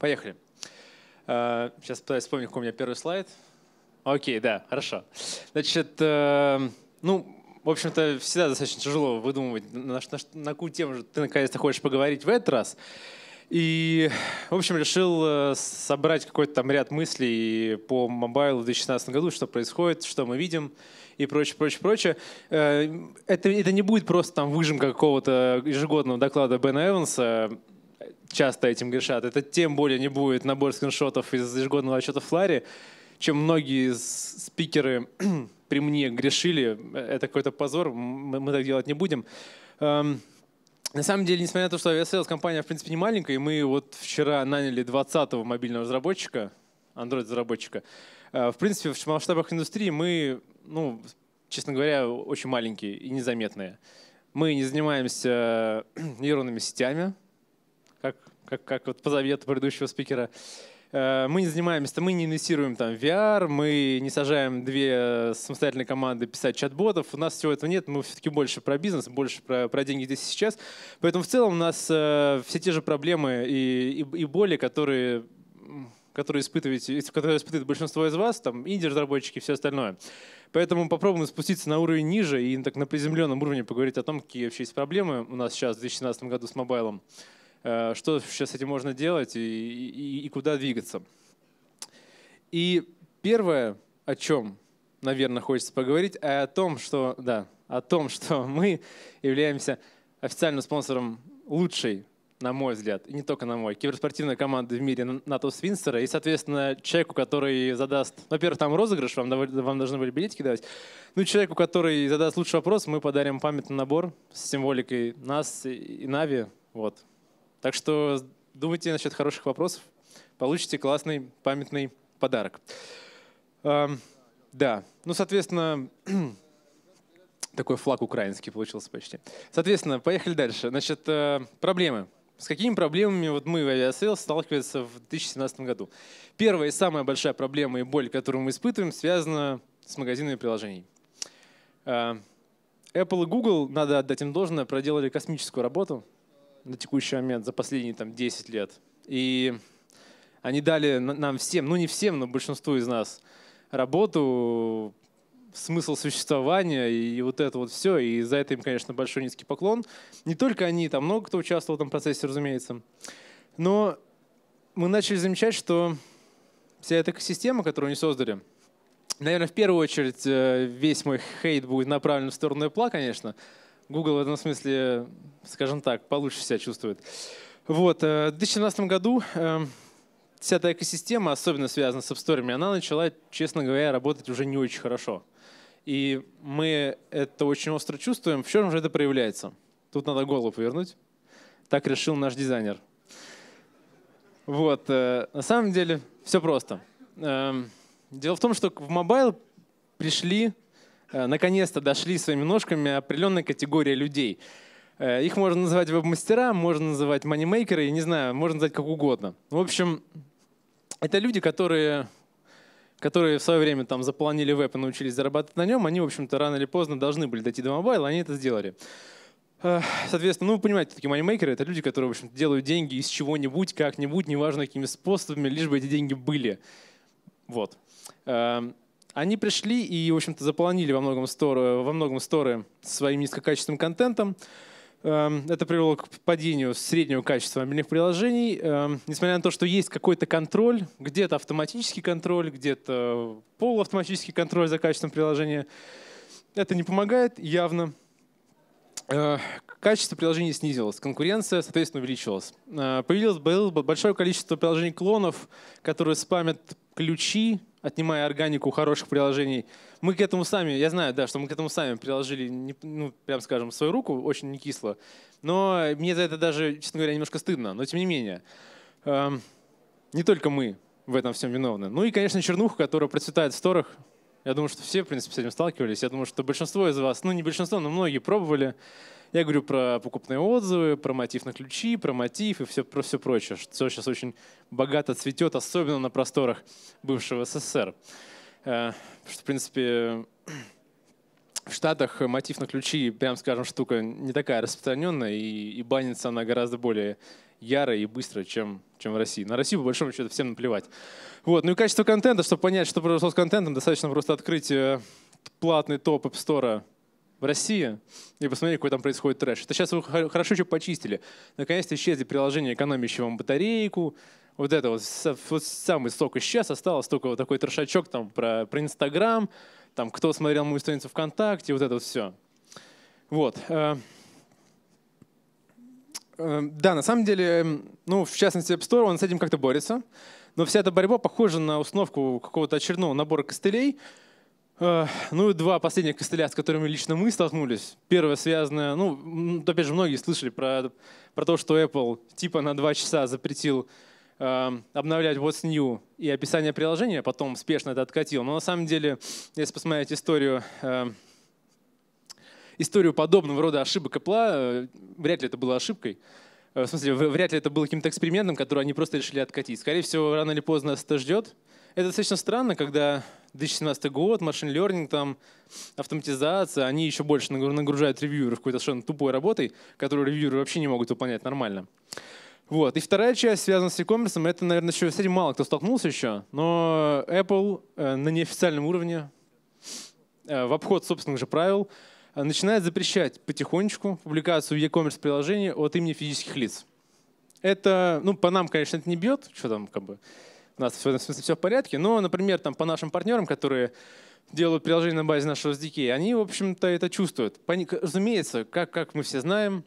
Поехали. Э, сейчас пытаюсь вспомнить, какой у меня первый слайд. Окей, да, хорошо. Значит, э, ну, в общем-то, всегда достаточно тяжело выдумывать, на, на, на какую тему же ты наконец-то хочешь поговорить в этот раз. И, в общем, решил э, собрать какой-то там ряд мыслей по мобайлу в 2016 году, что происходит, что мы видим и прочее, прочее, прочее. Это, это не будет просто там выжимка какого-то ежегодного доклада Бена Эванса, часто этим грешат. Это тем более не будет набор скриншотов из ежегодного отчета Флари, чем многие спикеры при мне грешили. Это какой-то позор, мы, мы так делать не будем. Эм, на самом деле, несмотря на то, что Aviasales компания, в принципе, не маленькая, и мы вот вчера наняли 20-го мобильного разработчика, Android-разработчика, э, в принципе, в масштабах индустрии мы, ну, честно говоря, очень маленькие и незаметные. Мы не занимаемся э, нейронными сетями, как, как, как вот по завету предыдущего спикера. Э, мы не занимаемся, мы не инвестируем там в VR, мы не сажаем две э, самостоятельные команды писать чат-ботов. У нас всего этого нет, мы все-таки больше про бизнес, больше про, про деньги здесь и сейчас. Поэтому в целом у нас э, все те же проблемы и, и, и боли, которые которые испытываете, которые испытывает большинство из вас, там инди-разработчики и все остальное. Поэтому попробуем спуститься на уровень ниже и так на приземленном уровне поговорить о том, какие вообще есть проблемы у нас сейчас в 2017 году с мобайлом. Э, что сейчас с этим можно делать и, и, и куда двигаться. И первое, о чем, наверное, хочется поговорить, э, о том, что, да, о том, что мы являемся официальным спонсором лучшей, на мой взгляд, и не только на мой, киберспортивной команды в мире НАТО Свинстера. И, соответственно, человеку, который задаст... Ну, во-первых, там розыгрыш, вам, вам должны были билетики давать. Ну, человеку, который задаст лучший вопрос, мы подарим памятный набор с символикой нас и Нави. Вот, так что думайте насчет хороших вопросов, получите классный памятный подарок. Да, ну, соответственно, такой флаг украинский получился почти. Соответственно, поехали дальше. Значит, э, проблемы. С какими проблемами вот мы в Aviasales сталкиваемся в 2017 году? Первая и самая большая проблема и боль, которую мы испытываем, связана с магазинами приложений. Э, Apple и Google, надо отдать им должное, проделали космическую работу — на текущий момент за последние там, 10 лет. И они дали нам всем, ну не всем, но большинству из нас, работу, смысл существования и вот это вот все. И за это им, конечно, большой низкий поклон. Не только они, там много кто участвовал в этом процессе, разумеется. Но мы начали замечать, что вся эта система, которую они создали, наверное, в первую очередь э, весь мой хейт будет направлен в сторону Apple, конечно, Google в этом смысле, скажем так, получше себя чувствует. Вот, э, в 2017 году э, вся эта экосистема, особенно связанная с App она начала, честно говоря, работать уже не очень хорошо. И мы это очень остро чувствуем. В чем же это проявляется? Тут надо голову повернуть. Так решил наш дизайнер. Вот, э, на самом деле все просто. Эм, дело в том, что в мобайл пришли Э, наконец-то дошли своими ножками определенная категория людей. Э, их можно называть веб-мастера, можно называть манимейкеры, я не знаю, можно назвать как угодно. В общем, это люди, которые, которые в свое время там запланили веб и научились зарабатывать на нем, они, в общем-то, рано или поздно должны были дойти до мобайла, они это сделали. Э, соответственно, ну вы понимаете, такие манимейкеры — это люди, которые, в общем делают деньги из чего-нибудь, как-нибудь, неважно какими способами, лишь бы эти деньги были. Вот. Эм, они пришли и, в общем-то, заполонили во многом сторы, во многом сторы своим низкокачественным контентом. Эм, это привело к падению среднего качества мобильных приложений. Эм, несмотря на то, что есть какой-то контроль, где-то автоматический контроль, где-то полуавтоматический контроль за качеством приложения, это не помогает явно. Э, качество приложений снизилось, конкуренция, соответственно, увеличилась. Э, появилось большое количество приложений-клонов, которые спамят ключи, отнимая органику хороших приложений. Мы к этому сами, я знаю, да, что мы к этому сами приложили, ну, прям скажем, свою руку, очень не кисло. Но мне за это даже, честно говоря, немножко стыдно. Но тем не менее, эм, не только мы в этом всем виновны. Ну и, конечно, чернуха, которая процветает в сторах. Я думаю, что все, в принципе, с этим сталкивались. Я думаю, что большинство из вас, ну не большинство, но многие пробовали. Я говорю про покупные отзывы, про мотив на ключи, про мотив и все, про все прочее, Все сейчас очень богато цветет, особенно на просторах бывшего СССР. Э, что, в принципе, в Штатах мотив на ключи, прям скажем, штука не такая распространенная, и, и банится она гораздо более яро и быстро, чем, чем в России. На Россию, по большому счету, всем наплевать. Вот. Ну и качество контента, чтобы понять, что произошло с контентом, достаточно просто открыть э, платный топ App Store в России, и посмотрели, какой там происходит трэш. Это сейчас вы хорошо еще почистили. Наконец-то исчезли приложения, экономящие вам батарейку, вот это вот, вот самый сток исчез, осталось только вот такой трешачок там про, про Инстаграм, там кто смотрел мою страницу ВКонтакте, вот это вот все. Вот. Э, э, да, на самом деле, эм, ну, в частности, App Store, он с этим как-то борется. Но вся эта борьба похожа на установку какого-то очередного набора костылей, Э, ну и два последних костыля, с которыми лично мы столкнулись. Первое связанное, ну, опять же, многие слышали про, про то, что Apple типа на два часа запретил э, обновлять What's New и описание приложения, потом спешно это откатил. Но на самом деле, если посмотреть историю, э, историю подобного рода ошибок Apple, э, вряд ли это было ошибкой. Э, в смысле, вряд ли это было каким-то экспериментом, который они просто решили откатить. Скорее всего, рано или поздно нас это ждет это достаточно странно, когда 2017 год, машин learning, там, автоматизация, они еще больше нагружают ревьюеров какой-то совершенно тупой работой, которую ревьюеры вообще не могут выполнять нормально. Вот. И вторая часть связана с e-commerce. Это, наверное, еще с мало кто столкнулся еще, но Apple э, на неофициальном уровне, э, в обход собственных же правил, э, начинает запрещать потихонечку публикацию e-commerce приложений от имени физических лиц. Это, ну, по нам, конечно, это не бьет, что там как бы у нас в этом смысле все в порядке. Но, например, там, по нашим партнерам, которые делают приложение на базе нашего SDK, они, в общем-то, это чувствуют. Разумеется, как, как мы все знаем,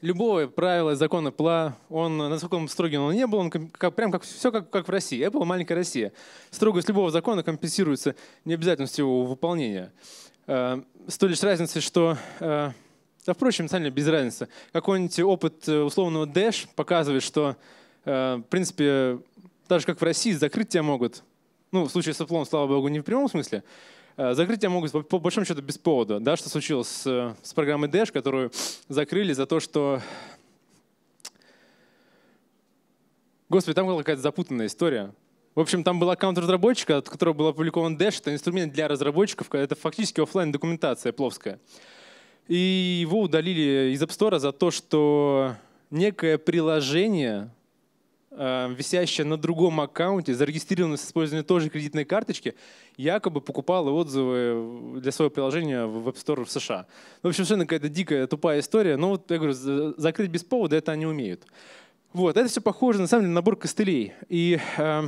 любое правило закона ПЛА, он, насколько он строгий, он не был, он как, прям как, все как, как в России. Apple — маленькая Россия. Строгость любого закона компенсируется необязательностью его выполнения. Э, с той лишь разницей, что э, да, впрочем, сами без разницы. Какой-нибудь опыт э, условного Dash показывает, что, в принципе, так же, как в России, закрыть тебя могут. Ну, в случае с Apple, слава богу, не в прямом смысле. Э, закрыть тебя могут по, по большому счету без повода. Да, что случилось с, э, с программой Dash, которую закрыли за то, что... Господи, там была какая-то запутанная история. В общем, там был аккаунт разработчика, от которого был опубликован Dash. Это инструмент для разработчиков, это фактически офлайн документация пловская. И его удалили из App Store за то, что некое приложение Э, висящая на другом аккаунте, зарегистрированная с использованием той кредитной карточки, якобы покупала отзывы для своего приложения в App Store в США. в общем, совершенно какая-то дикая, тупая история. Но вот, я говорю, закрыть без повода это они умеют. Вот, это все похоже, на самом деле, на набор костылей. И э,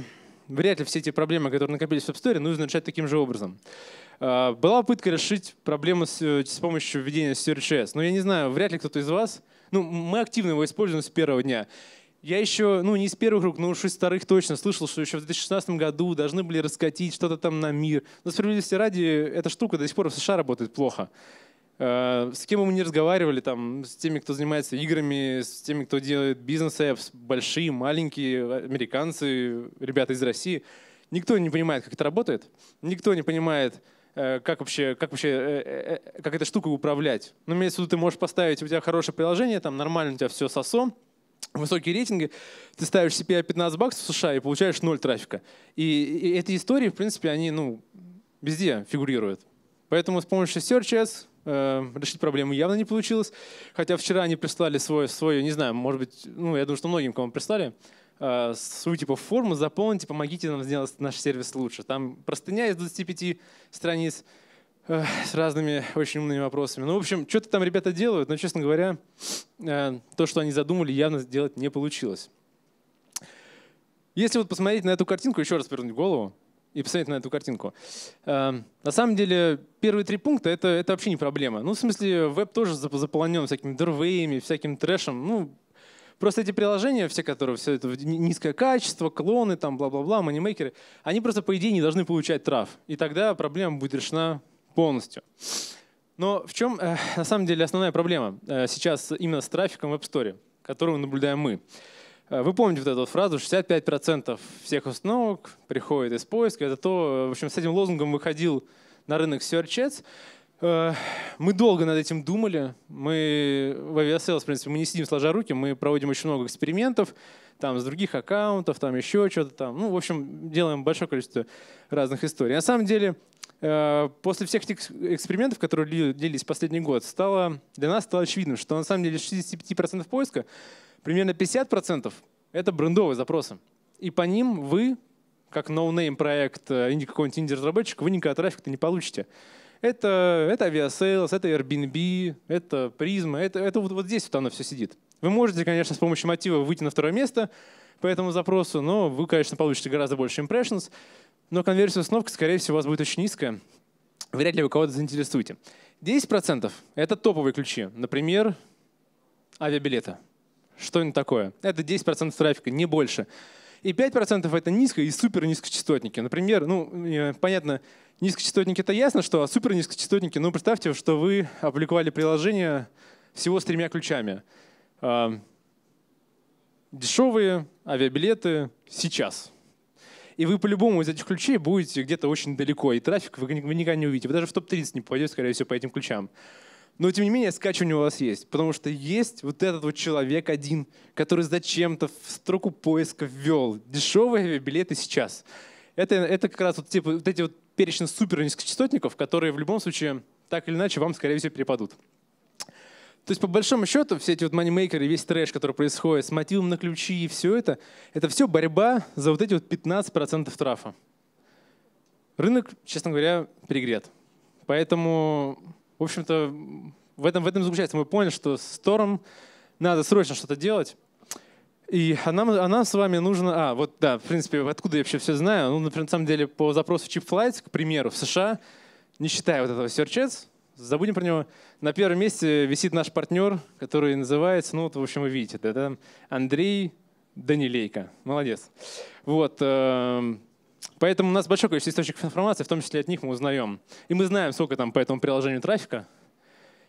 вряд ли все эти проблемы, которые накопились в App Store, нужно решать таким же образом. Э, была попытка решить проблему с, э, с помощью введения S, Но я не знаю, вряд ли кто-то из вас... Ну, мы активно его используем с первого дня. Я еще, ну, не из первых рук, но уж из вторых точно слышал, что еще в 2016 году должны были раскатить что-то там на мир. Но справедливости ради, эта штука до сих пор в США работает плохо. Э, с кем мы не разговаривали, там, с теми, кто занимается играми, с теми, кто делает бизнес-эпс, большие, маленькие, американцы, ребята из России, никто не понимает, как это работает, никто не понимает, э, как вообще, как вообще, э, как эта штука управлять. Ну, имеется в виду, ты можешь поставить, у тебя хорошее приложение, там нормально у тебя все сосом, высокие рейтинги, ты ставишь CPI 15 баксов в США и получаешь ноль трафика. И, и эти истории, в принципе, они ну, везде фигурируют. Поэтому с помощью SearchS э, решить проблему явно не получилось. Хотя вчера они прислали свое, свое не знаю, может быть, ну, я думаю, что многим кому прислали, э, свою типа форму заполните, помогите нам сделать наш сервис лучше. Там простыня из 25 страниц, с разными очень умными вопросами. Ну, в общем, что-то там ребята делают, но, честно говоря, э, то, что они задумали, явно сделать не получилось. Если вот посмотреть на эту картинку, еще раз повернуть голову и посмотреть на эту картинку. Э, на самом деле, первые три пункта это, — это вообще не проблема. Ну, в смысле, веб тоже заполнен всякими дырвеями, всяким трэшем. Ну, Просто эти приложения, все которые, все это низкое качество, клоны, там, бла-бла-бла, манимейкеры, они просто, по идее, не должны получать трав. И тогда проблема будет решена полностью. Но в чем, э, на самом деле, основная проблема э, сейчас именно с трафиком в App Store, которую наблюдаем мы? Э, вы помните вот эту вот фразу, 65% всех установок приходит из поиска. Это то, в общем, с этим лозунгом выходил на рынок Search Ads. Мы долго над этим думали. Мы в Aviasales, в принципе, мы не сидим сложа руки, мы проводим очень много экспериментов там с других аккаунтов, там еще что-то там. Ну, в общем, делаем большое количество разных историй. На самом деле, Э, после всех этих экспериментов, которые длились последний год, стало, для нас стало очевидным, что на самом деле 65% поиска, примерно 50% — это брендовые запросы. И по ним вы, как ноунейм проект э, или какой-нибудь инди-разработчик, вы никакого трафика не получите. Это, это авиасейлс, это Airbnb, это призма, это, это вот, вот здесь вот оно все сидит. Вы можете, конечно, с помощью мотива выйти на второе место по этому запросу, но вы, конечно, получите гораздо больше impressions, но конверсия установка, скорее всего, у вас будет очень низкая. Вряд ли вы кого-то заинтересуете. 10% — это топовые ключи. Например, авиабилеты. Что это такое? Это 10% трафика, не больше. И 5% это низко и супер низкочастотники. Например, ну, э, понятно, низкочастотники это ясно, что а супер низкочастотники, ну, представьте, что вы опубликовали приложение всего с тремя ключами. Эм, дешевые авиабилеты сейчас и вы по-любому из этих ключей будете где-то очень далеко, и трафик вы, никогда не увидите. Вы даже в топ-30 не попадете, скорее всего, по этим ключам. Но, тем не менее, скачивание у вас есть, потому что есть вот этот вот человек один, который зачем-то в строку поиска ввел дешевые билеты сейчас. Это, это как раз вот, типа, вот эти вот перечень супер низкочастотников, которые в любом случае так или иначе вам, скорее всего, перепадут. То есть, по большому счету, все эти вот манимейкеры, весь трэш, который происходит, с мотивом на ключи и все это, это все борьба за вот эти вот 15% трафа. Рынок, честно говоря, перегрет. Поэтому, в общем-то, в этом, в этом заключается. Мы поняли, что с Тором надо срочно что-то делать. И а нам, а нам с вами нужно... А, вот да, в принципе, откуда я вообще все знаю? Ну, например, на самом деле, по запросу Chipflight, к примеру, в США, не считая вот этого серчец, забудем про него. На первом месте висит наш партнер, который называется, ну вот, в общем, вы видите, это да, Андрей Данилейко. Молодец. Вот. Эм, поэтому у нас большое количество источников информации, в том числе от них мы узнаем. И мы знаем, сколько там по этому приложению трафика.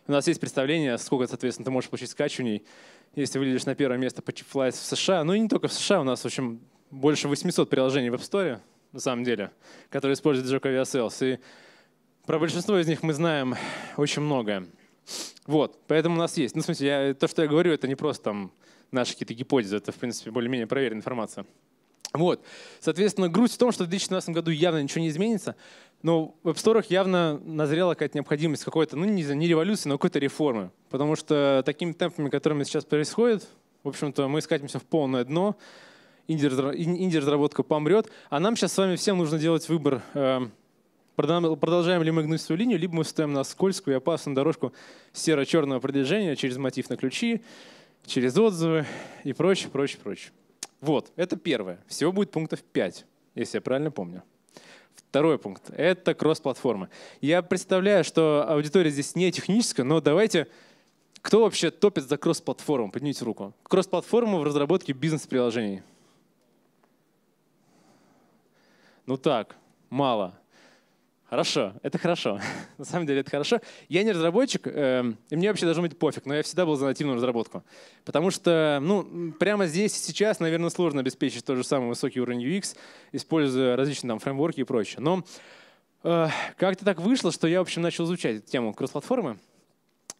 У нас есть представление, сколько, соответственно, ты можешь получить скачиваний, если вылезешь на первое место по Chipflies в США. Ну и не только в США, у нас, в общем, больше 800 приложений в App Store, на самом деле, которые используют движок Aviasales. И про большинство из них мы знаем очень многое. Вот, поэтому у нас есть. Ну, в смысле, я, то, что я говорю, это не просто там наши какие-то гипотезы, это, в принципе, более-менее проверенная информация. Вот, соответственно, грусть в том, что в 2017 году явно ничего не изменится, но в App Store явно назрела какая-то необходимость какой-то, ну, не, не революции, но какой-то реформы. Потому что такими темпами, которыми сейчас происходит, в общем-то, мы скатимся в полное дно, инди-разработка помрет, а нам сейчас с вами всем нужно делать выбор, Продолжаем ли мы гнуть свою линию, либо мы встаем на скользкую и опасную дорожку серо-черного продвижения через мотив на ключи, через отзывы и прочее, прочее, прочее. Вот, это первое. Всего будет пунктов 5, если я правильно помню. Второй пункт — это кросс-платформа. Я представляю, что аудитория здесь не техническая, но давайте... Кто вообще топит за кросс-платформу? Поднимите руку. Кросс-платформу в разработке бизнес-приложений. Ну так, мало. Хорошо, это хорошо. На самом деле это хорошо. Я не разработчик, эм, и мне вообще должно быть пофиг, но я всегда был за нативную разработку. Потому что, ну, прямо здесь и сейчас, наверное, сложно обеспечить тот же самый высокий уровень UX, используя различные там фреймворки и прочее. Но э, как-то так вышло, что я, в общем, начал изучать эту тему кросс-платформы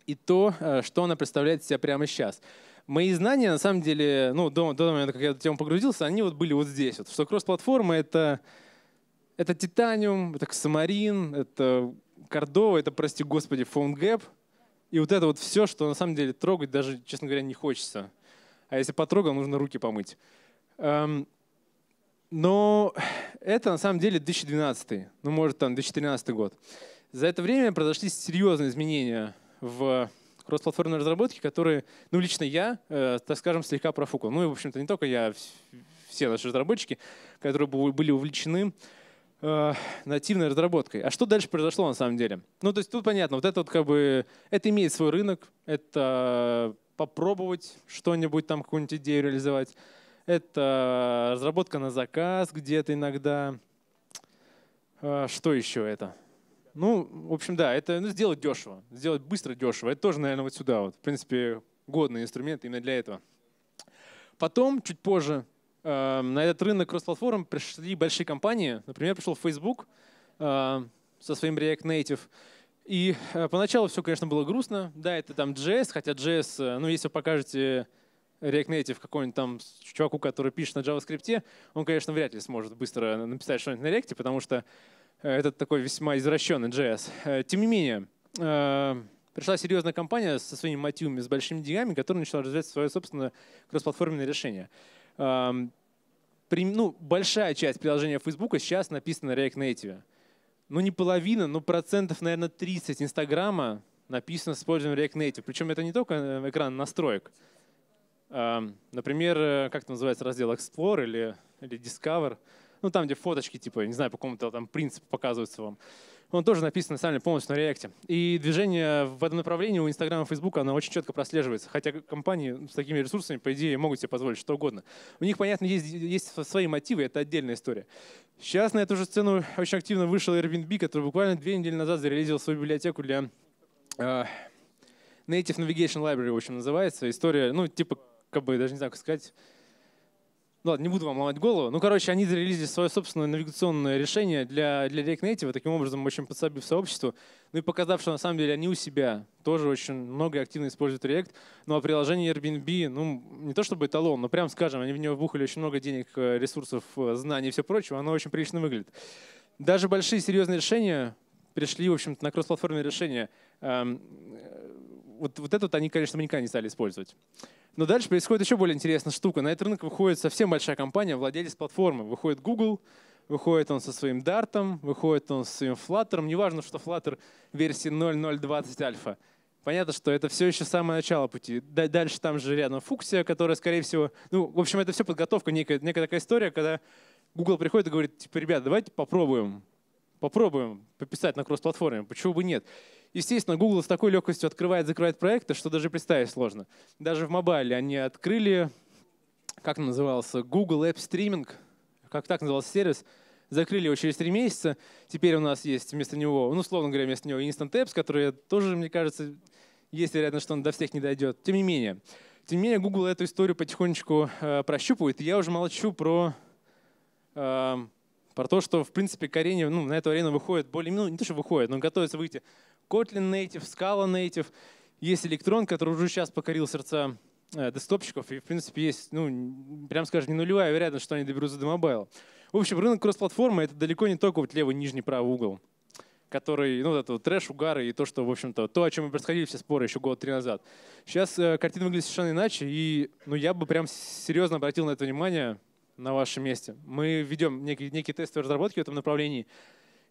и то, э, что она представляет себя прямо сейчас мои знания, на самом деле, ну, до, до момента, как я в эту тему погрузился, они вот были вот здесь. Вот, что кросс-платформа — это это титаниум, это ксамарин, это кордова, это, прости господи, фоунгэп. И вот это вот все, что на самом деле трогать даже, честно говоря, не хочется. А если потрогал, нужно руки помыть. Эм, но это на самом деле 2012, ну может там 2013 год. За это время произошли серьезные изменения в кроссплатформенной разработке, которые, ну лично я, э, так скажем, слегка профукал. Ну и, в общем-то, не только я, все наши разработчики, которые были увлечены э, нативной разработкой. А что дальше произошло на самом деле? Ну, то есть тут понятно, вот это вот как бы, это имеет свой рынок, это попробовать что-нибудь там, какую-нибудь идею реализовать. Это разработка на заказ где-то иногда. Э, что еще это? Ну, в общем, да, это ну, сделать дешево, сделать быстро дешево. Это тоже, наверное, вот сюда вот. В принципе, годный инструмент именно для этого. Потом, чуть позже, Эм, на этот рынок кросс-платформ пришли большие компании. Например, пришел Facebook эм, со своим React Native. И э, поначалу все, конечно, было грустно. Да, это там JS, хотя JS, э, ну, если вы покажете React Native какому-нибудь там чуваку, который пишет на JavaScript, он, конечно, вряд ли сможет быстро написать что-нибудь на React, потому что э, это такой весьма извращенный JS. Тем не менее, пришла серьезная компания со своими мотивами, с большими деньгами, которая начала развивать свое собственное кроссплатформенное решение ну, большая часть приложения Facebook сейчас написана на React Native. Ну, не половина, но процентов, наверное, 30 Инстаграма написано с использованием React Native. Причем это не только э, экран настроек. Например, э, как это называется, раздел Explore или, или Discover. Ну, там, где фоточки, типа, не знаю, по какому-то там принципу показываются вам он тоже написан на самом деле полностью на React. И движение в этом направлении у Инстаграма и Фейсбука, оно очень четко прослеживается. Хотя компании с такими ресурсами, по идее, могут себе позволить что угодно. У них, понятно, есть, есть свои мотивы, это отдельная история. Сейчас на эту же сцену очень активно вышел Airbnb, который буквально две недели назад зарелизил свою библиотеку для э, Native Navigation Library, в общем, называется. История, ну, типа, как бы, даже не знаю, как сказать, ну ладно, не буду вам ломать голову. Ну, короче, они зарелизили свое собственное навигационное решение для, для React Native, таким образом очень подсобив сообщество, ну и показав, что на самом деле они у себя тоже очень много активно используют React. Ну а приложение Airbnb, ну не то чтобы эталон, но прям скажем, они в него вбухали очень много денег, э, ресурсов, э, знаний и все прочего, оно очень прилично выглядит. Даже большие серьезные решения пришли, в общем-то, на кроссплатформенные решения. Эм, вот, вот этот они, конечно, наверняка не стали использовать. Но дальше происходит еще более интересная штука. На этот рынок выходит совсем большая компания, владелец платформы. Выходит Google, выходит он со своим Dart, выходит он со своим Flutter. Неважно, что Flutter версии 0.0.20 альфа. Понятно, что это все еще самое начало пути. Дальше там же рядом фуксия, которая, скорее всего... Ну, в общем, это все подготовка, некая, некая такая история, когда Google приходит и говорит, типа, ребят, давайте попробуем попробуем пописать на кросс-платформе, почему бы нет. Естественно, Google с такой легкостью открывает, закрывает проекты, что даже представить сложно. Даже в мобайле они открыли, как назывался, Google App Streaming, как так назывался сервис, закрыли его через три месяца. Теперь у нас есть вместо него, ну, условно говоря, вместо него Instant Apps, которые тоже, мне кажется, есть вероятность, что он до всех не дойдет. Тем не менее, тем не менее, Google эту историю потихонечку э, прощупывает. И я уже молчу про, э, про то, что, в принципе, к ну, на эту арену выходит более, ну, не то, что выходит, но готовится выйти Kotlin Native, Scala Native, есть электрон, который уже сейчас покорил сердца э, десктопщиков, и, в принципе, есть, ну, прям скажем, не нулевая вероятность, что они доберутся до мобайла. В общем, рынок кросс-платформы — это далеко не только вот левый, нижний, правый угол, который, ну, вот это вот трэш, угары и то, что, в общем-то, то, о чем мы происходили все споры еще год-три назад. Сейчас э, картина выглядит совершенно иначе, и, ну, я бы прям серьезно обратил на это внимание на вашем месте. Мы ведем некие, некие тестовые разработки в этом направлении,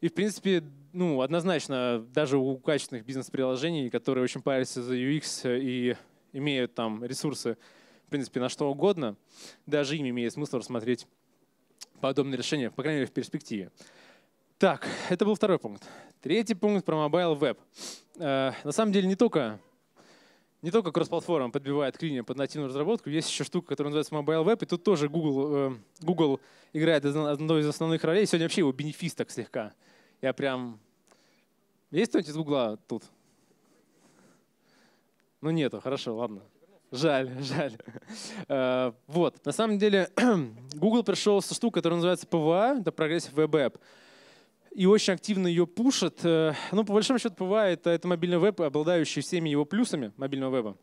и, в принципе, ну, однозначно, даже у качественных бизнес-приложений, которые очень парятся за UX и имеют там ресурсы, в принципе, на что угодно, даже им имеет смысл рассмотреть подобные решения, по крайней мере, в перспективе. Так, это был второй пункт. Третий пункт про мобайл веб. Э, на самом деле не только не только кросс-платформа подбивает клинию под нативную разработку, есть еще штука, которая называется Mobile Web, и тут тоже Google, э, Google играет одной из основных ролей. Сегодня вообще его бенефис так слегка. Я прям... Есть кто-нибудь из Гугла тут? Ну нету, хорошо, ладно. Жаль, жаль. Э, вот, на самом деле Google пришел со штукой, которая называется PWA, это Progressive Web App и очень активно ее пушат. Э, ну, по большому счету, бывает, э, это мобильный веб, обладающий всеми его плюсами мобильного веба,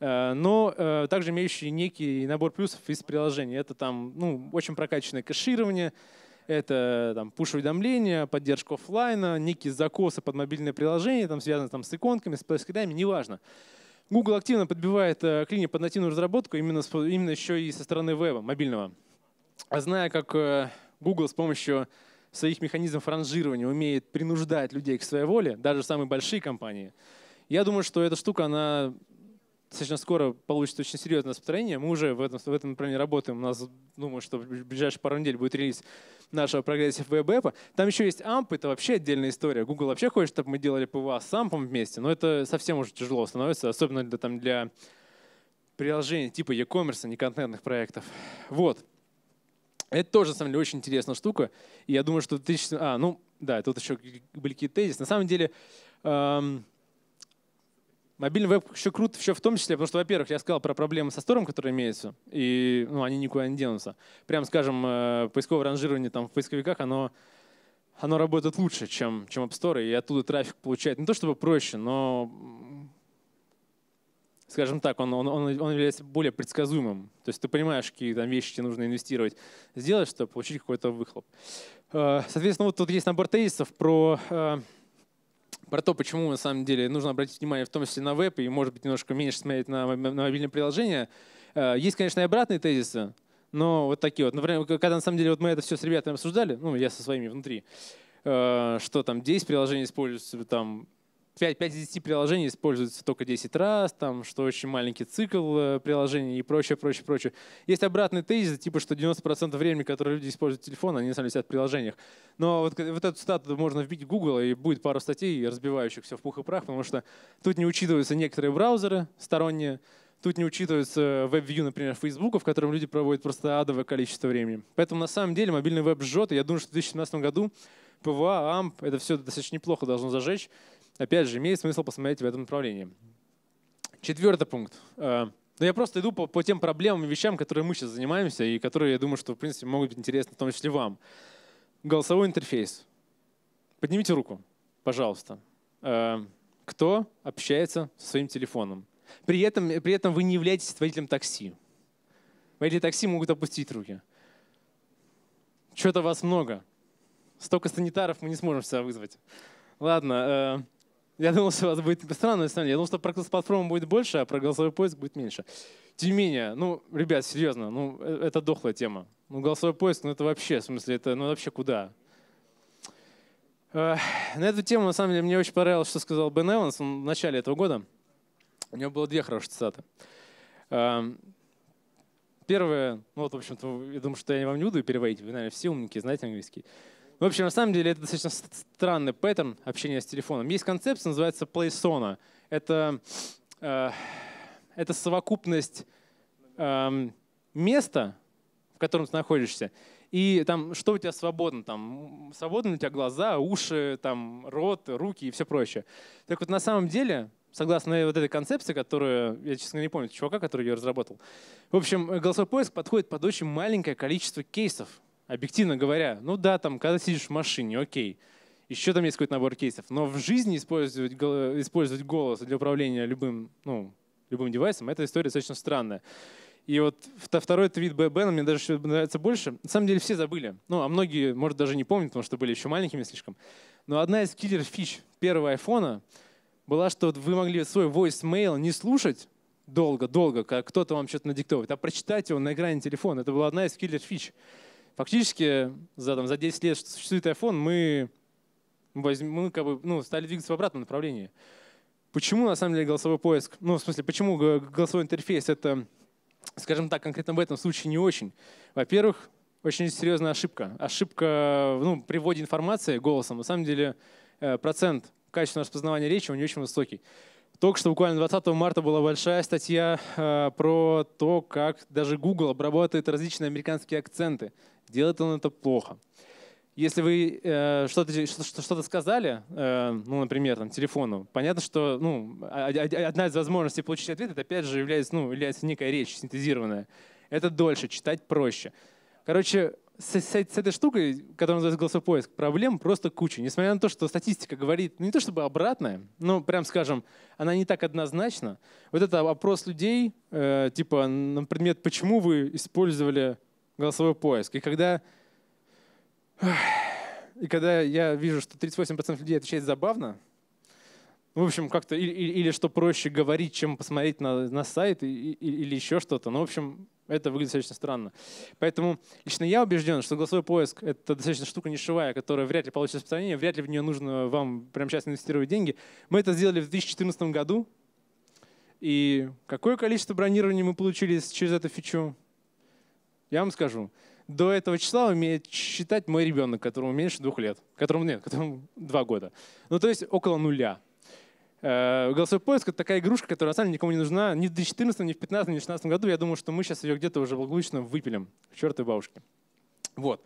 э, но также имеющий некий набор плюсов из приложений. Это там ну, очень прокачанное кэширование, это там пуш-уведомления, поддержка офлайна, некие закосы под мобильное приложение, там связаны там, с иконками, с плейскринами, неважно. Google активно подбивает клини под нативную разработку именно, именно еще и со стороны веба, мобильного. А зная, как Google с помощью своих механизмов ранжирования умеет принуждать людей к своей воле, даже самые большие компании, я думаю, что эта штука, она достаточно скоро получит очень серьезное распространение. Мы уже в этом, в этом направлении работаем. У нас, думаю, что в ближайшие пару недель будет релиз нашего прогрессив веб -эпа. Там еще есть AMP, это вообще отдельная история. Google вообще хочет, чтобы мы делали ПВА с AMP вместе, но это совсем уже тяжело становится, особенно для, там, для приложений типа e-commerce, а контентных проектов. Вот. Это тоже, на самом деле, очень интересная штука. И я думаю, что... Тысяч... А, ну, да, тут еще были какие-то тезисы. На самом деле, эм, мобильный веб еще круто, еще в том числе, потому что, во-первых, я сказал про проблемы со стором, которые имеются, и ну, они никуда не денутся. Прям, скажем, э, поисковое ранжирование там, в поисковиках, оно, оно работает лучше, чем, чем App Store, и оттуда трафик получает. Не то чтобы проще, но скажем так, он, он, он, он является более предсказуемым. То есть ты понимаешь, какие там вещи тебе нужно инвестировать, сделать, чтобы получить какой-то выхлоп. Э, соответственно, вот тут есть набор тезисов про, э, про то, почему на самом деле нужно обратить внимание в том числе на веб и, может быть, немножко меньше смотреть на, на мобильное приложение. Э, есть, конечно, и обратные тезисы, но вот такие вот. Например, когда на самом деле вот мы это все с ребятами обсуждали, ну, я со своими внутри, что там 10 приложений используются там 5, 5 из 10 приложений используются только 10 раз, там, что очень маленький цикл э, приложений и прочее, прочее, прочее. Есть обратный тезисы, типа, что 90% времени, которое люди используют телефон, они на самом деле сидят в приложениях. Но вот, э, вот эту стату можно вбить в Google, и будет пару статей, разбивающих все в пух и прах, потому что тут не учитываются некоторые браузеры сторонние, Тут не учитываются веб-вью, например, Facebook, в котором люди проводят просто адовое количество времени. Поэтому на самом деле мобильный веб жжет. я думаю, что в 2017 году ПВА, AMP, это все достаточно неплохо должно зажечь опять же, имеет смысл посмотреть в этом направлении. Четвертый пункт. Э, Но ну, я просто иду по, по тем проблемам и вещам, которые мы сейчас занимаемся, и которые, я думаю, что, в принципе, могут быть интересны, в том числе вам. Голосовой интерфейс. Поднимите руку, пожалуйста. Э, кто общается со своим телефоном? При этом, при этом вы не являетесь водителем такси. Водители такси могут опустить руки. Что-то вас много. Столько санитаров мы не сможем себя вызвать. Ладно, э, я думал, что это будет странно, типа странно. Я думал, что про платформу будет больше, а про голосовой поиск будет меньше. Тем не менее, ну, ребят, серьезно, ну, э, это дохлая тема. Ну, голосовой поиск, ну, это вообще, в смысле, это, ну, вообще куда? На эту тему, на самом деле, мне очень понравилось, что сказал Бен Эванс в начале этого года. У него было две хорошие цитаты. Эм, первое, ну вот, в общем-то, я думаю, что я вам не буду переводить, вы, наверное, все умники, знаете английский. В общем, на самом деле это достаточно странный паттерн общения с телефоном. Есть концепция, называется PlaySona. Это, э, это совокупность э, места, в котором ты находишься, и там, что у тебя свободно, там, свободны у тебя глаза, уши, там, рот, руки и все прочее. Так вот, на самом деле, согласно вот этой концепции, которую, я, честно, не помню, чувака, который ее разработал, в общем, голосовой поиск подходит под очень маленькое количество кейсов, объективно говоря, ну да, там, когда сидишь в машине, окей, еще там есть какой-то набор кейсов, но в жизни использовать, использовать голос для управления любым, ну, любым девайсом, эта история достаточно странная. И вот второй твит Бена мне даже нравится больше. На самом деле все забыли. Ну, а многие, может, даже не помнят, потому что были еще маленькими слишком. Но одна из киллер фич первого айфона была, что вы могли свой voice mail не слушать долго-долго, как кто-то вам что-то надиктовывает, а прочитать его на экране телефона. Это была одна из киллер фич. Фактически за, там, за 10 лет, что существует iPhone, мы, возьм, мы как бы, ну, стали двигаться в обратном направлении. Почему, на самом деле, голосовой поиск, ну, в смысле, почему голосовой интерфейс — это, скажем так, конкретно в этом случае не очень? Во-первых, очень серьезная ошибка. Ошибка ну, при вводе информации голосом. На самом деле э, процент качественного распознавания речи он не очень высокий. Только что буквально 20 марта была большая статья э, про то, как даже Google обрабатывает различные американские акценты делает он это плохо. Если вы э, что-то что сказали, э, ну, например, там, телефону, понятно, что ну, одна из возможностей получить ответ, это опять же является, ну, является некая речь синтезированная. Это дольше, читать проще. Короче, с, с, с этой штукой, которая называется голосовой поиск, проблем просто куча. Несмотря на то, что статистика говорит ну, не то чтобы обратная, но прям скажем, она не так однозначна. Вот это опрос людей, э, типа например, почему вы использовали голосовой поиск. И когда, и когда я вижу, что 38% людей отвечает забавно, в общем, как-то или, или, или что проще говорить, чем посмотреть на, на сайт и, или, или еще что-то. Но, ну, в общем, это выглядит достаточно странно. Поэтому лично я убежден, что голосовой поиск — это достаточно штука нишевая, которая вряд ли получит распространение, вряд ли в нее нужно вам прямо сейчас инвестировать деньги. Мы это сделали в 2014 году. И какое количество бронирований мы получили через эту фичу? Я вам скажу, до этого числа умеет считать мой ребенок, которому меньше двух лет, которому нет, которому два года. Ну, то есть около нуля. Э, голосовой поиск — это такая игрушка, которая на самом деле никому не нужна ни в 2014, ни в 2015, ни в 2016 году. Я думаю, что мы сейчас ее где-то уже благополучно выпилим к чертовой бабушке. Вот.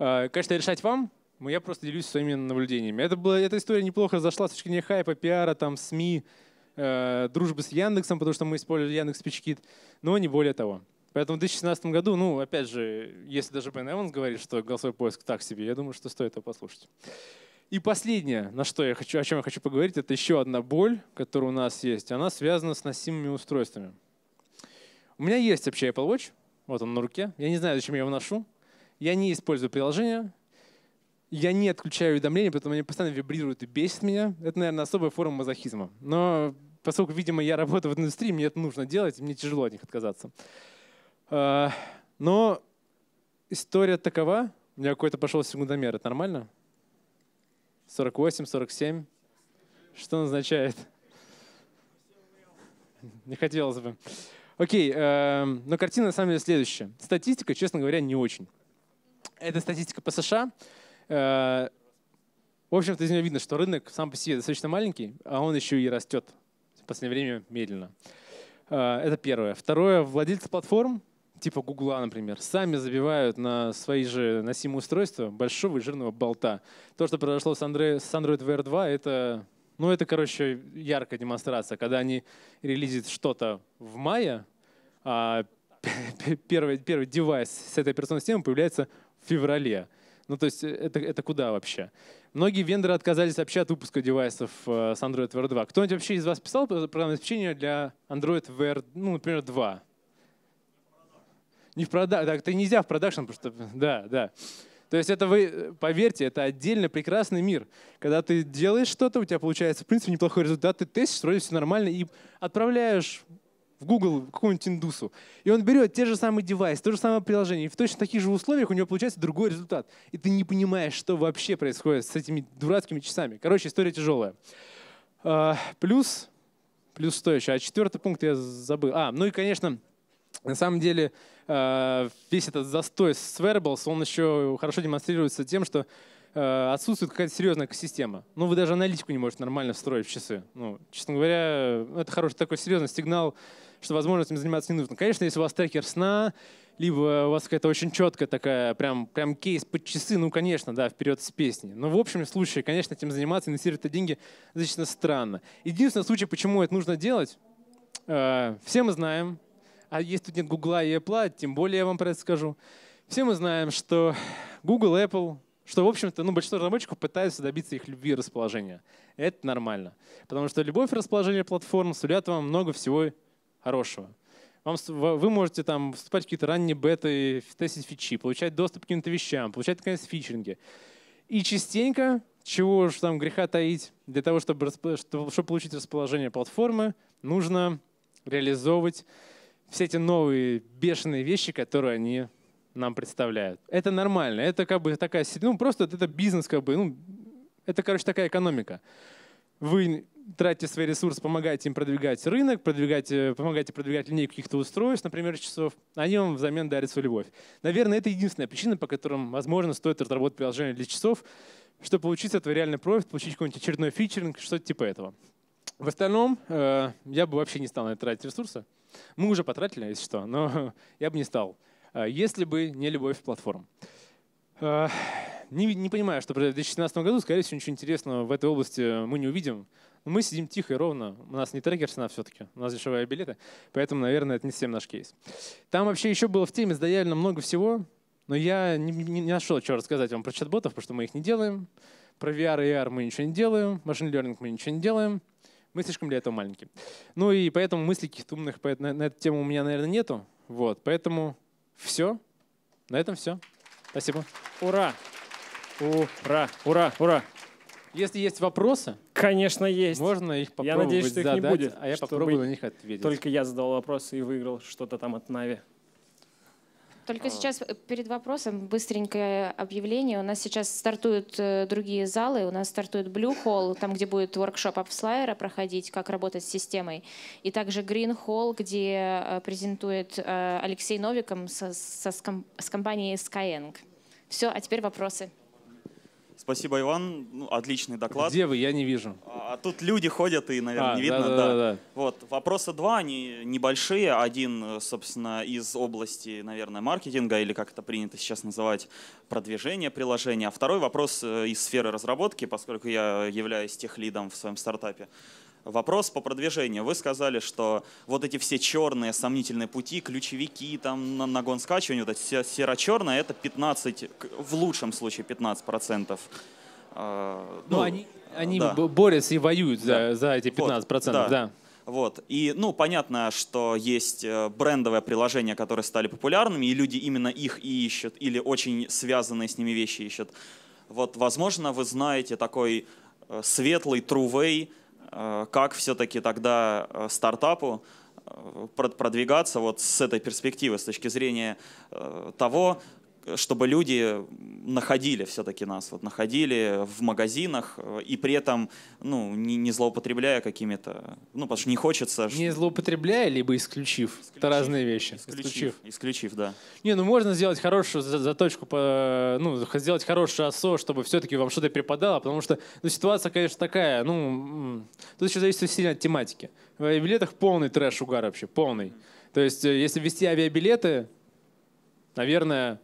Э, конечно, решать вам, но я просто делюсь своими наблюдениями. Это была, эта история неплохо зашла с точки зрения хайпа, пиара, там, СМИ, э, дружбы с Яндексом, потому что мы использовали Яндекс Пичкит, но не более того. Поэтому в 2017 году, ну, опять же, если даже Бен Эванс говорит, что голосовой поиск так себе, я думаю, что стоит его послушать. И последнее, на что я хочу, о чем я хочу поговорить, это еще одна боль, которая у нас есть. Она связана с носимыми устройствами. У меня есть вообще Apple Watch, вот он на руке. Я не знаю, зачем я его ношу. Я не использую приложение, я не отключаю уведомления, поэтому они постоянно вибрируют и бесят меня. Это, наверное, особая форма мазохизма. Но поскольку, видимо, я работаю в индустрии, мне это нужно делать, мне тяжело от них отказаться. А, но история такова. У меня какой-то пошел секундомер. Это нормально? 48, 47. Что он означает? Не хотелось бы. Окей, э, но картина на самом деле следующая. Статистика, честно говоря, не очень. Это статистика по США. Э, в общем-то, из нее видно, что рынок сам по себе достаточно маленький, а он еще и растет в последнее время медленно. Э, это первое. Второе, владельцы платформ типа Гугла, например, сами забивают на свои же носимые устройства большого и жирного болта. То, что произошло с, Android, с Android VR 2, это, ну, это, короче, яркая демонстрация, когда они релизят что-то в мае, а первый, первый девайс с этой операционной системой появляется в феврале. Ну, то есть э, это, это куда вообще? Многие вендоры отказались вообще от выпуска девайсов э, с Android VR 2. Кто-нибудь вообще из вас писал программное обеспечение для Android VR, ну, например, 2? не в продакшн, так ты нельзя в продакшн, потому что, да, да. То есть это вы, поверьте, это отдельно прекрасный мир. Когда ты делаешь что-то, у тебя получается, в принципе, неплохой результат, ты тестишь, вроде все нормально, и отправляешь в Google какую-нибудь индусу. И он берет те же самые девайсы, то же самое приложение, и в точно таких же условиях у него получается другой результат. И ты не понимаешь, что вообще происходит с этими дурацкими часами. Короче, история тяжелая. А, плюс, плюс что еще? А четвертый пункт я забыл. А, ну и, конечно, на самом деле, э, весь этот застой с Wearables, он еще хорошо демонстрируется тем, что э, отсутствует какая-то серьезная экосистема. Ну, вы даже аналитику не можете нормально встроить в часы. Ну, честно говоря, это хороший такой серьезный сигнал, что, возможно, этим заниматься не нужно. Конечно, если у вас трекер сна, либо у вас какая-то очень четкая такая, прям, прям кейс под часы, ну, конечно, да, вперед с песни. Но в общем случае, конечно, этим заниматься, инвестировать эти деньги достаточно странно. Единственный случай, почему это нужно делать, э, все мы знаем, а есть тут нет Гугла и Apple, тем более я вам про это скажу. Все мы знаем, что Google, Apple, что, в общем-то, ну, большинство разработчиков пытаются добиться их любви и расположения. Это нормально. Потому что любовь и расположение платформ сулят вам много всего хорошего. Вам, вы можете там вступать в какие-то ранние беты, тестить фичи, получать доступ к каким-то вещам, получать, наконец, фичеринги. И частенько, чего уж там греха таить, для того, чтобы, чтобы получить расположение платформы, нужно реализовывать все эти новые бешеные вещи, которые они нам представляют. Это нормально, это как бы такая, ну просто это бизнес как бы, ну это, короче, такая экономика. Вы тратите свои ресурсы, помогаете им продвигать рынок, продвигаете, помогаете продвигать линейку каких-то устройств, например, часов, они вам взамен дарят свою любовь. Наверное, это единственная причина, по которым, возможно, стоит разработать приложение для часов, чтобы получить от этого реальный профит, получить какой-нибудь очередной фичеринг, что-то типа этого. В остальном э, я бы вообще не стал на это тратить ресурсы. Мы уже потратили, если что, но я бы не стал, э, если бы не любовь платформ. Э, не, не понимаю, что произойдет в 2016 году. Скорее всего, ничего интересного в этой области мы не увидим. Но мы сидим тихо и ровно. У нас не трекер цена все-таки, у нас дешевые билеты. Поэтому, наверное, это не совсем наш кейс. Там вообще еще было в теме задояльно много всего. Но я не, не, не нашел, что рассказать вам про чат-ботов, потому что мы их не делаем. Про VR и AR мы ничего не делаем. Машин learning мы ничего не делаем. Мы слишком для этого маленькие. Ну и поэтому мыслей каких-то умных на, на эту тему у меня, наверное, нету. Вот, поэтому все. На этом все. Спасибо. Ура! Ура! Ура! Ура! Если есть вопросы, конечно есть. Можно их попробовать Я надеюсь, что их задать, не будет. А я попробую на них ответить. Только я задал вопросы и выиграл что-то там от Нави. Только сейчас э, перед вопросом быстренькое объявление. У нас сейчас стартуют э, другие залы. У нас стартует Blue Hall, там, где будет воркшоп апслайера проходить, как работать с системой. И также Green Hall, где э, презентует Алексей Новиком со, со, с компанией Skyeng. Все, а теперь вопросы. Спасибо, Иван. Ну, отличный доклад. Где вы? Я не вижу. А, а тут люди ходят и, наверное, а, не видно. Да, да, да. Да. Вот. Вопроса два, они небольшие. Один, э, собственно, из области, наверное, маркетинга, или как это принято сейчас называть, продвижение приложения. А второй вопрос э, из сферы разработки, поскольку я являюсь тех лидом в своем стартапе. Вопрос по продвижению. Вы сказали, что вот эти все черные сомнительные пути, ключевики, там на нагон скачивания, вот эти все серо-черные, это 15, в лучшем случае 15%. процентов. А, ну, ну они, они да. борются и воюют да. за, за эти 15%. Вот, да. да. Вот. И, ну, понятно, что есть э, брендовые приложения, которые стали популярными, и люди именно их и ищут, или очень связанные с ними вещи ищут. Вот, возможно, вы знаете такой э, светлый трувей Э, как все-таки тогда э, стартапу э, продвигаться вот с этой перспективы, с точки зрения того, чтобы люди находили все-таки нас, вот находили в магазинах э, и при этом, ну, не, не злоупотребляя какими-то, ну, потому что не хочется. Не злоупотребляя, либо исключив. исключив. Это разные вещи. Исключив. исключив. Исключив, да. Не, ну можно сделать хорошую заточку, по, ну, сделать хорошее осо чтобы все-таки вам что-то перепадало, потому что, ну, ситуация, конечно, такая, ну, тут еще зависит сильно от тематики. В билетах полный трэш-угар вообще, полный. То есть, э, если вести авиабилеты, наверное,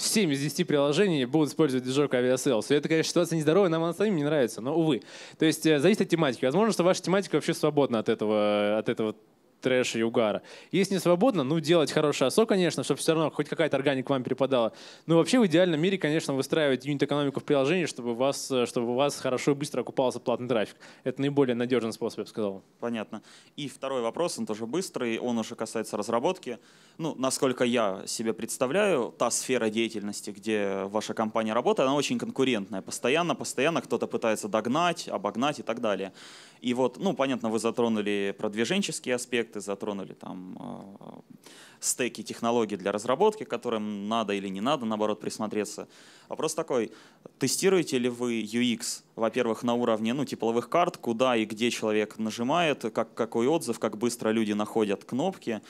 7 из 10 приложений будут использовать движок Aviasales. И это, конечно, ситуация нездоровая, нам она самим не нравится, но увы. То есть э, зависит от тематики. Возможно, что ваша тематика вообще свободна от этого, от этого трэша и угара. Если не свободно, ну, делать хорошее осо, конечно, чтобы все равно хоть какая-то органика вам перепадала. Но ну, вообще в идеальном мире, конечно, выстраивать юнит-экономику в приложении, чтобы у, вас, э, чтобы у вас хорошо и быстро окупался платный трафик. Это наиболее надежный способ, я бы сказал. Понятно. И второй вопрос, он тоже быстрый, он уже касается разработки. Ну, насколько я себе представляю, та сфера деятельности, где ваша компания работает, она очень конкурентная. Постоянно, постоянно кто-то пытается догнать, обогнать и так далее. И вот, ну, понятно, вы затронули продвиженческий аспект, аспекты затронули, там э, стеки технологий для разработки, которым надо или не надо, наоборот, присмотреться. Вопрос такой, тестируете ли вы UX, во-первых, на уровне ну, тепловых карт, куда и где человек нажимает, как, какой отзыв, как быстро люди находят кнопки,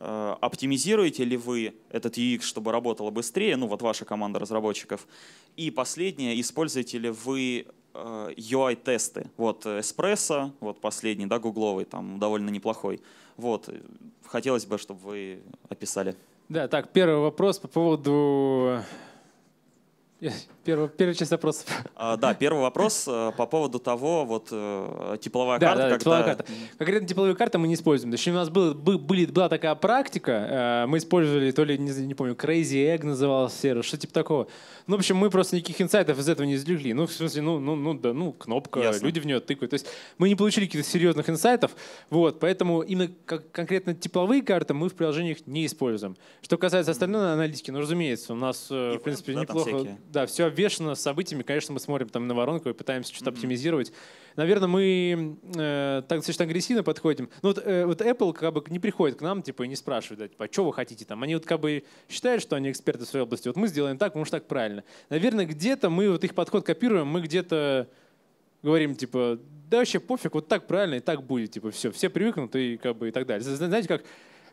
э, оптимизируете ли вы этот UX, чтобы работало быстрее, ну вот ваша команда разработчиков, и последнее, используете ли вы UI-тесты. Э, вот Espresso, э, вот последний, да, гугловый, там довольно неплохой. Вот, э, хотелось бы, чтобы вы описали. Да, так, первый вопрос по поводу Первый, первая часть вопроса. А, да, первый вопрос э, по поводу того, вот э, тепловая да, карта. Да, когда... тепловая карта. Конкретно тепловую карту мы не используем. Точнее, у нас был, были, была такая практика, э, мы использовали, то ли, не, не помню, Crazy Egg назывался сервис, что типа такого. Ну, в общем, мы просто никаких инсайтов из этого не извлекли. Ну, в смысле, ну, ну, ну, да, ну, кнопка, Ясно. люди в нее тыкают. То есть мы не получили каких-то серьезных инсайтов, вот, поэтому именно конкретно тепловые карты мы в приложениях не используем. Что касается остальной аналитики, ну, разумеется, у нас, и ну, в принципе, да, неплохо да, все обвешено событиями. Конечно, мы смотрим там на воронку и пытаемся что-то mm-hmm. оптимизировать. Наверное, мы э, так достаточно агрессивно подходим. Ну, вот, э, вот Apple как бы не приходит к нам, типа, и не спрашивает, да, типа, а что вы хотите там? Они вот как бы считают, что они эксперты в своей области. Вот мы сделаем так, может так правильно. Наверное, где-то мы вот их подход копируем, мы где-то говорим, типа, да вообще пофиг, вот так правильно и так будет, типа, все, все привыкнут и как бы и так далее. Знаете, как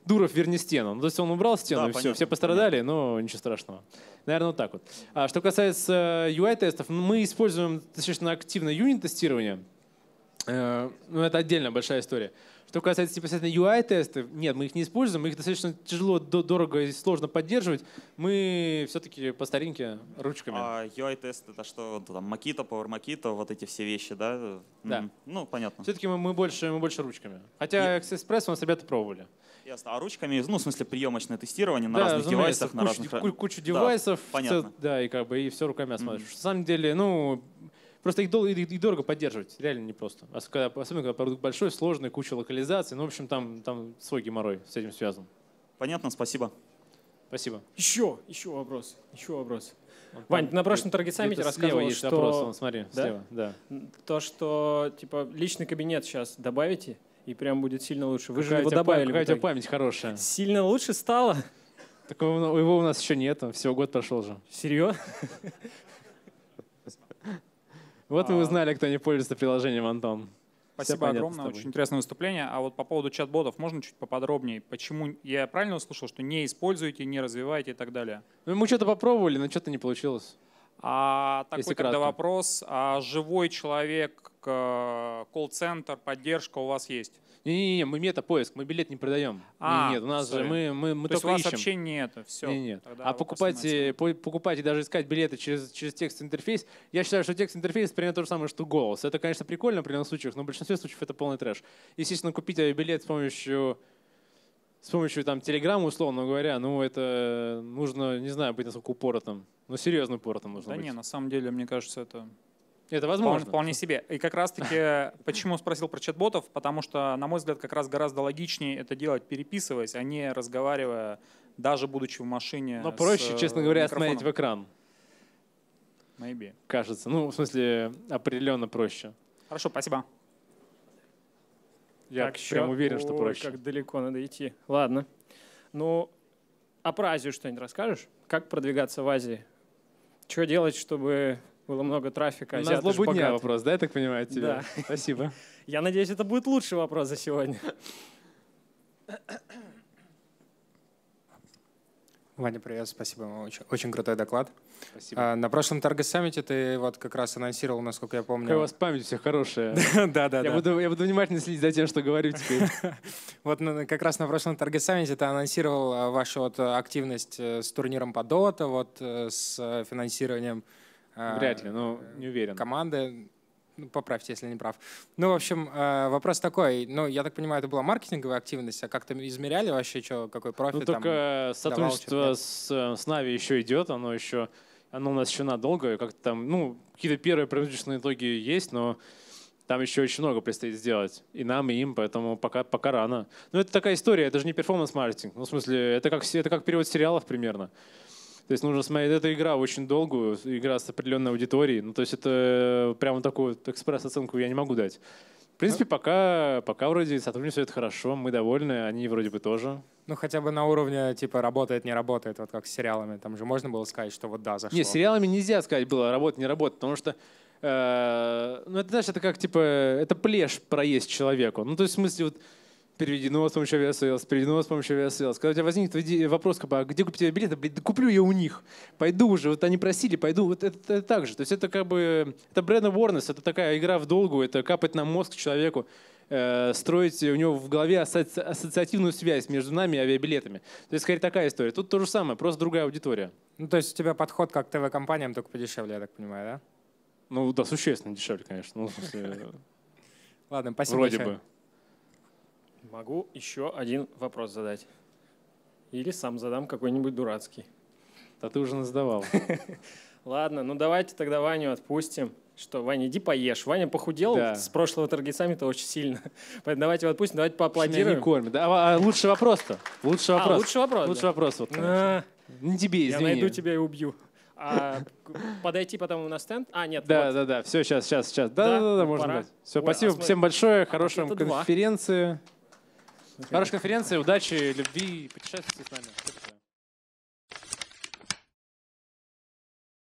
Дуров, верни стену. Ну, то есть он убрал стену, да, и понятно, все, все пострадали, понятно. но ничего страшного. Наверное, вот так вот. А что касается э, UI-тестов, ну, мы используем достаточно активно юнит-тестирование. Э, ну, это отдельно большая история. Что касается непосредственно UI-тестов, нет, мы их не используем, мы их достаточно тяжело, дорого и сложно поддерживать. Мы все-таки по старинке ручками. А UI-тест это что, там, Makita, Power Makita, вот эти все вещи, да? Да. Ну, понятно. Все-таки мы, мы, больше, мы больше ручками. Хотя Нет. AliExpress у нас ребята пробовали. Ясно. А ручками, ну, в смысле, приемочное тестирование на да, разных девайсах, на кучу, разных... Кучу, девайсов, да, понятно. да, и как бы и все руками осматриваешь. Mm-hmm. На самом деле, ну, просто их, дол- их, дорого поддерживать, реально непросто. Особенно, особенно, когда продукт большой, сложный, куча локализаций, ну, в общем, там, там свой геморрой с этим связан. Понятно, спасибо. Спасибо. Еще, еще вопрос, еще вопрос. Вань, на прошлом Target Summit рассказывал, есть что... Вопрос, смотри, да? слева, да. То, что, типа, личный кабинет сейчас добавите — и прям будет сильно лучше. Вы какая же его добавили. Какая у тебя память хорошая. Сильно лучше стало? Такого его у нас еще нет, всего год прошел же. Серьезно? Вот мы а. узнали, кто не пользуется приложением, Антон. Спасибо огромное, очень интересное выступление. А вот по поводу чат-ботов можно чуть поподробнее? Почему я правильно услышал, что не используете, не развиваете и так далее? Ну, мы что-то попробовали, но что-то не получилось. А такой Если тогда кратко. вопрос. А живой человек поддержка, э, колл-центр, поддержка у вас есть? Не-не-не, мы метапоиск, мы билет не продаем. А, нет, у нас sorry. же мы, мы, мы То только есть у вас ищем. вообще нет, все. Не, нет. А покупать, э, по, покупать и даже искать билеты через, через текст-интерфейс, я считаю, что текст-интерфейс примерно то же самое, что голос. Это, конечно, прикольно в данных случаях, но в большинстве случаев это полный трэш. Естественно, купить э, билет с помощью с помощью там Телеграма, условно говоря, ну это нужно, не знаю, быть насколько упоротым. Ну серьезно упоротым нужно да быть. Да не, на самом деле, мне кажется, это это возможно. Вполне себе. И как раз-таки почему спросил про чат-ботов? Потому что, на мой взгляд, как раз гораздо логичнее это делать, переписываясь, а не разговаривая, даже будучи в машине. Но проще, э, честно говоря, смотреть в экран. Maybe. Кажется. Ну, в смысле, определенно проще. Хорошо, спасибо. Я так, прям все. уверен, что проще. Ой, как далеко надо идти. Ладно. Ну, а про Азию что-нибудь расскажешь? Как продвигаться в Азии? Что делать, чтобы было много трафика. На злобу дня вопрос, да, я так понимаю, тебе? Да. Спасибо. Я надеюсь, это будет лучший вопрос за сегодня. Ваня, привет, спасибо. Очень, очень крутой доклад. Спасибо. А, на прошлом Торгосаммите ты вот как раз анонсировал, насколько я помню. Какая у вас память все хорошая. да, да, я да. Буду, я буду внимательно следить за тем, что говорю теперь. вот как раз на прошлом Торгосаммите ты анонсировал а, вашу вот активность э, с турниром по Dota, вот э, с э, финансированием а, Вряд ли, но ну, э, не уверен. Команды, ну, поправьте, если не прав. Ну, в общем, э, вопрос такой. Ну, я так понимаю, это была маркетинговая активность, а как-то измеряли вообще, что, какой ну, профит? Ну, только там сотрудничество с, э, с Нави еще идет, оно еще, оно у нас еще надолго, как-то там, ну, какие-то первые промежуточные итоги есть, но там еще очень много предстоит сделать. И нам, и им, поэтому пока, пока рано. Но ну, это такая история, это же не перформанс-маркетинг. Ну, в смысле, это как, это как перевод сериалов примерно. То есть нужно смотреть, это игра очень долгую, игра с определенной аудиторией. Ну, то есть это э, прямо такую экспресс-оценку я не могу дать. В принципе, ну. пока, пока вроде сотрудничество это хорошо, мы довольны, они вроде бы тоже. Ну, хотя бы на уровне, типа, работает, не работает, вот как с сериалами. Там же можно было сказать, что вот да, зашло. Не, с сериалами нельзя сказать было, работает, не работает, потому что э, ну, это, знаешь, это как, типа, это плешь проесть человеку. Ну, то есть, в смысле, вот переведено с помощью авиасейлс, переведено с помощью авиасейлс. Когда у тебя возникнет вопрос, как а где купить авиабилет, да, блин, да куплю я у них, пойду уже, вот они просили, пойду, вот это, это так же. То есть это как бы, это Брэнда Уорнес, это такая игра в долгу, это капать на мозг человеку, э, строить у него в голове асоци ассоциативную связь между нами и авиабилетами. То есть, скорее, такая история. Тут то же самое, просто другая аудитория. Ну, то есть у тебя подход как ТВ-компаниям, только подешевле, я так понимаю, да? Ну да, существенно дешевле, конечно. Ну, Ладно, спасибо Вроде бы. Могу еще один вопрос задать. Или сам задам какой-нибудь дурацкий. Да ты уже задавал. Ладно, ну давайте тогда Ваню отпустим. Что, Ваня, иди поешь. Ваня похудел да. с прошлого таргет саммита очень сильно. Поэтому давайте его отпустим, давайте поаплодируем. Меня не кормит. Да, а, а, лучший вопрос-то. Лучший а, вопрос. А, лучший вопрос. Лучший да. вопрос, вот, А, не тебе, извини. Я найду тебя и убью. А подойти потом на стенд? А, нет. Да, вот. да, да. Все, сейчас, сейчас, сейчас. Да, да, да, да, да ну, можно. Все, Ой, спасибо а всем большое. А Хорошей конференции. Хорошей конференции, удачи, любви, путешествуйте с нами.